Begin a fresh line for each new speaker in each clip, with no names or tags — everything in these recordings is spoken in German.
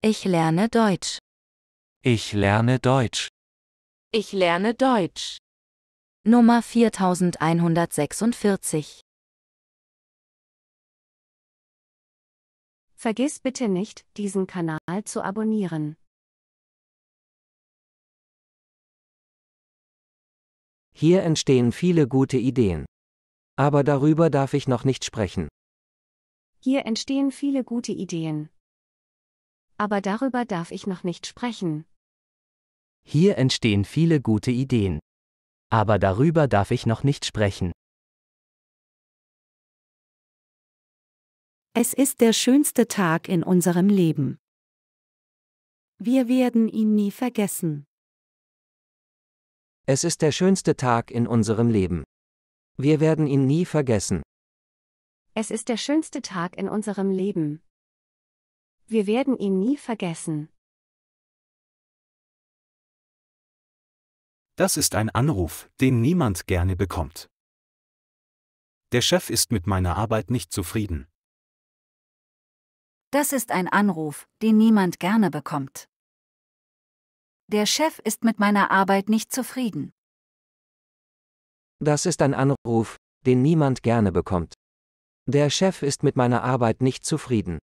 Ich lerne Deutsch. Ich lerne Deutsch. Ich lerne Deutsch.
Nummer 4146. Vergiss bitte nicht, diesen Kanal zu abonnieren.
Hier entstehen viele gute Ideen. Aber darüber darf ich noch nicht sprechen.
Hier entstehen viele gute Ideen aber darüber darf ich noch nicht
sprechen.
Hier entstehen viele gute Ideen. Aber
darüber darf ich noch nicht sprechen. Es ist der schönste Tag in unserem Leben. Wir
werden ihn nie vergessen.
Es ist der schönste Tag in unserem Leben. Wir werden ihn nie vergessen.
Es ist der schönste
Tag in unserem Leben. Wir werden ihn nie vergessen. Das ist ein Anruf, den
niemand gerne bekommt. Der Chef ist mit meiner Arbeit nicht zufrieden.
Das ist ein Anruf, den niemand gerne bekommt. Der Chef ist mit meiner Arbeit nicht zufrieden.
Das ist ein Anruf, den niemand gerne bekommt. Der Chef ist mit meiner Arbeit nicht zufrieden.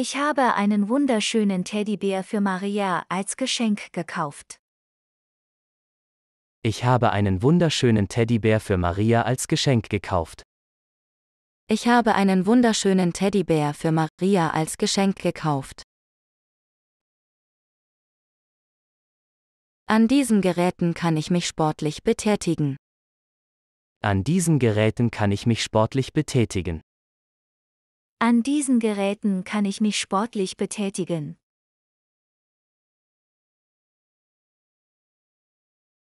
Ich habe einen wunderschönen Teddybär für Maria als Geschenk gekauft.
Ich habe einen wunderschönen Teddybär für Maria als Geschenk gekauft.
Ich habe einen wunderschönen Teddybär für Maria
als Geschenk gekauft.
An diesen Geräten kann ich mich sportlich betätigen.
An diesen Geräten kann ich mich sportlich betätigen.
An diesen Geräten kann ich mich sportlich betätigen.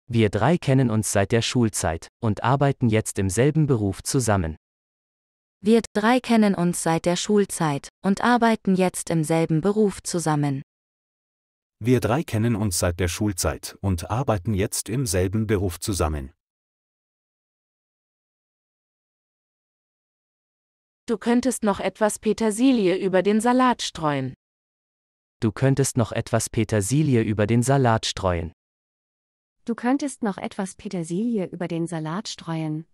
Wir drei kennen uns seit der Schulzeit und arbeiten jetzt im selben Beruf zusammen.
Wir drei kennen uns seit der Schulzeit und arbeiten jetzt im selben Beruf zusammen.
Wir drei kennen uns seit der Schulzeit und arbeiten jetzt im selben Beruf zusammen.
Du könntest noch etwas Petersilie über den Salat streuen.
Du könntest noch etwas Petersilie über den Salat streuen.
Du könntest noch etwas Petersilie über den Salat streuen.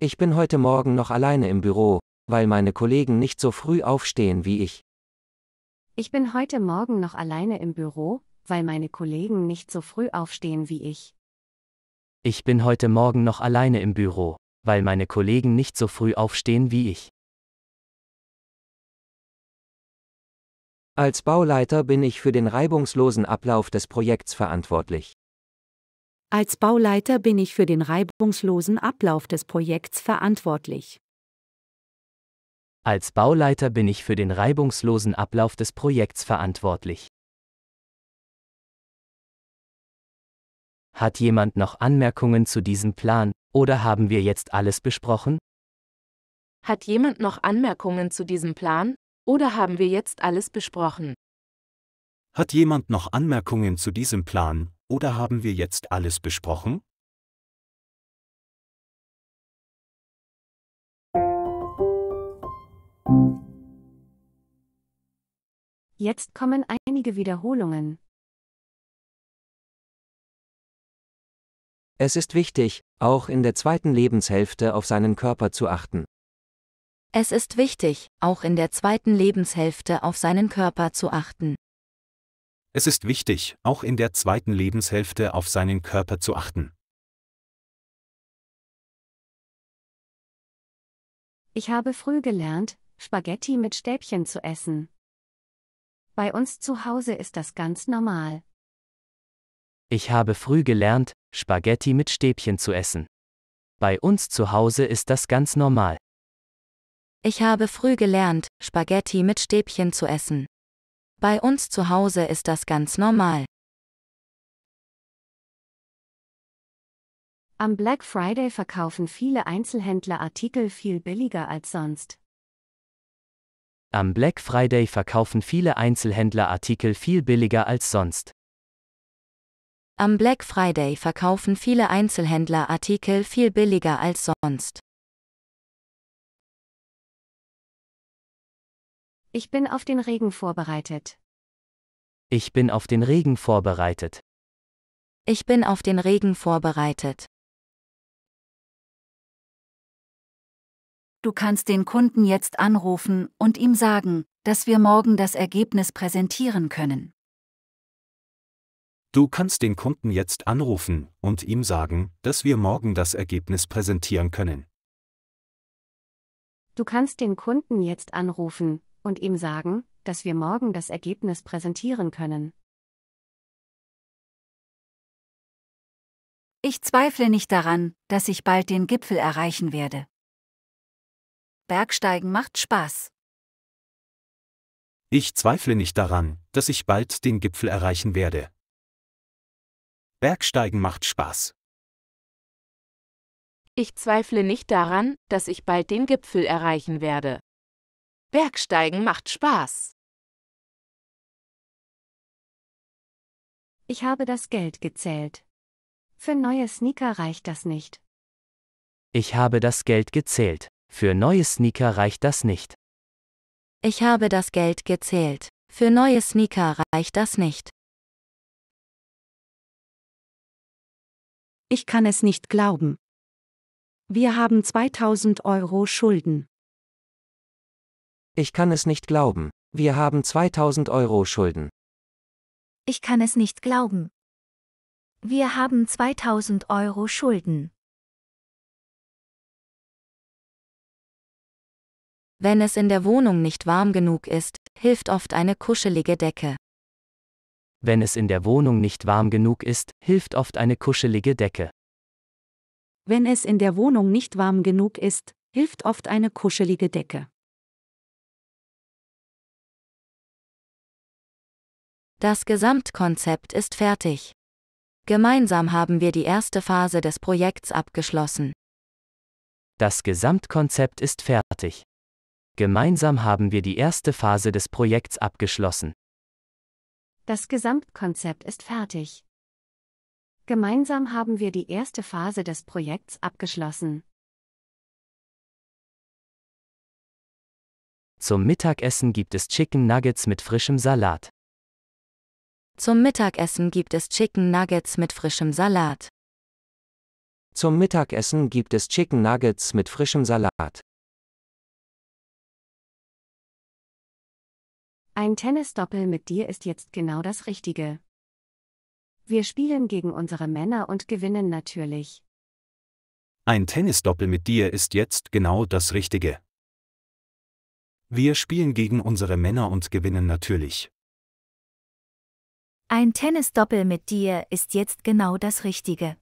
Ich bin heute Morgen noch alleine im Büro, weil meine Kollegen nicht so früh aufstehen wie ich.
Ich bin heute
Morgen noch alleine im Büro, weil meine Kollegen nicht so früh aufstehen wie ich.
Ich bin heute Morgen noch alleine im Büro, weil meine Kollegen nicht so früh aufstehen wie ich. Als
Bauleiter bin ich für den reibungslosen Ablauf des Projekts verantwortlich.
Als
Bauleiter bin ich für den reibungslosen Ablauf des Projekts verantwortlich.
Als Bauleiter bin ich für den reibungslosen Ablauf des Projekts
verantwortlich. Hat jemand
noch Anmerkungen zu diesem Plan, oder haben wir jetzt alles besprochen?
Hat jemand noch Anmerkungen zu diesem Plan, oder haben wir jetzt alles besprochen?
Hat jemand noch Anmerkungen zu diesem Plan, oder haben wir jetzt alles
besprochen? Jetzt kommen einige Wiederholungen.
Es ist wichtig, auch in der zweiten Lebenshälfte auf seinen Körper zu achten.
Es ist wichtig, auch in der zweiten Lebenshälfte auf seinen Körper zu achten.
Es ist wichtig, auch in der zweiten Lebenshälfte auf seinen Körper zu
achten. Ich habe früh gelernt, Spaghetti mit Stäbchen zu essen. Bei
uns zu Hause ist das ganz normal.
Ich habe früh gelernt, Spaghetti mit Stäbchen zu essen. Bei uns zu Hause ist das ganz normal.
Ich habe früh gelernt, Spaghetti mit Stäbchen zu essen. Bei uns zu Hause ist das ganz normal.
Am Black Friday verkaufen viele Einzelhändler Artikel viel billiger
als sonst.
Am Black Friday verkaufen viele Einzelhändler Artikel viel billiger als sonst.
Am Black Friday verkaufen viele Einzelhändler Artikel viel billiger als sonst.
Ich bin auf den Regen vorbereitet.
Ich bin auf den Regen vorbereitet.
Ich bin auf den Regen
vorbereitet. Du kannst den Kunden jetzt anrufen und ihm sagen, dass wir morgen das Ergebnis präsentieren können.
Du kannst den Kunden jetzt anrufen und ihm sagen, dass wir morgen das Ergebnis präsentieren können.
Du kannst den Kunden jetzt anrufen und ihm sagen, dass wir morgen das Ergebnis
präsentieren können.
Ich zweifle nicht daran, dass ich bald den Gipfel erreichen werde. Bergsteigen macht Spaß.
Ich zweifle nicht daran, dass ich bald den Gipfel erreichen werde. Bergsteigen macht Spaß.
Ich zweifle nicht daran, dass ich bald den Gipfel
erreichen werde. Bergsteigen macht Spaß. Ich habe das Geld gezählt. Für
neue
Sneaker reicht das nicht.
Ich habe das Geld gezählt. Für neue Sneaker reicht das nicht.
Ich habe das Geld gezählt. Für neue
Sneaker reicht das nicht. Ich kann es nicht glauben. Wir haben 2000 Euro Schulden.
Ich kann es nicht glauben. Wir haben 2000 Euro Schulden.
Ich kann es nicht glauben. Wir haben 2000
Euro Schulden.
Wenn es in der Wohnung nicht warm genug ist, hilft oft eine kuschelige Decke.
Wenn es in der Wohnung nicht warm genug ist, hilft oft eine kuschelige Decke.
Wenn es in der Wohnung nicht warm genug ist, hilft oft eine kuschelige Decke.
Das Gesamtkonzept ist fertig. Gemeinsam haben wir die erste Phase des Projekts abgeschlossen.
Das Gesamtkonzept ist fertig. Gemeinsam haben wir die erste Phase des Projekts abgeschlossen.
Das Gesamtkonzept ist fertig. Gemeinsam haben wir die erste Phase des Projekts abgeschlossen.
Zum Mittagessen gibt es Chicken Nuggets mit frischem Salat.
Zum Mittagessen gibt es Chicken Nuggets mit frischem Salat.
Zum Mittagessen gibt es Chicken Nuggets mit frischem Salat. Ein Tennisdoppel mit dir ist jetzt genau das Richtige. Wir spielen gegen unsere Männer und gewinnen
natürlich.
Ein Tennisdoppel mit dir ist jetzt genau das Richtige. Wir spielen gegen unsere Männer und gewinnen natürlich.
Ein Tennisdoppel mit dir ist jetzt genau das Richtige.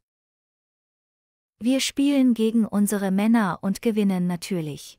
Wir spielen gegen unsere Männer und gewinnen natürlich.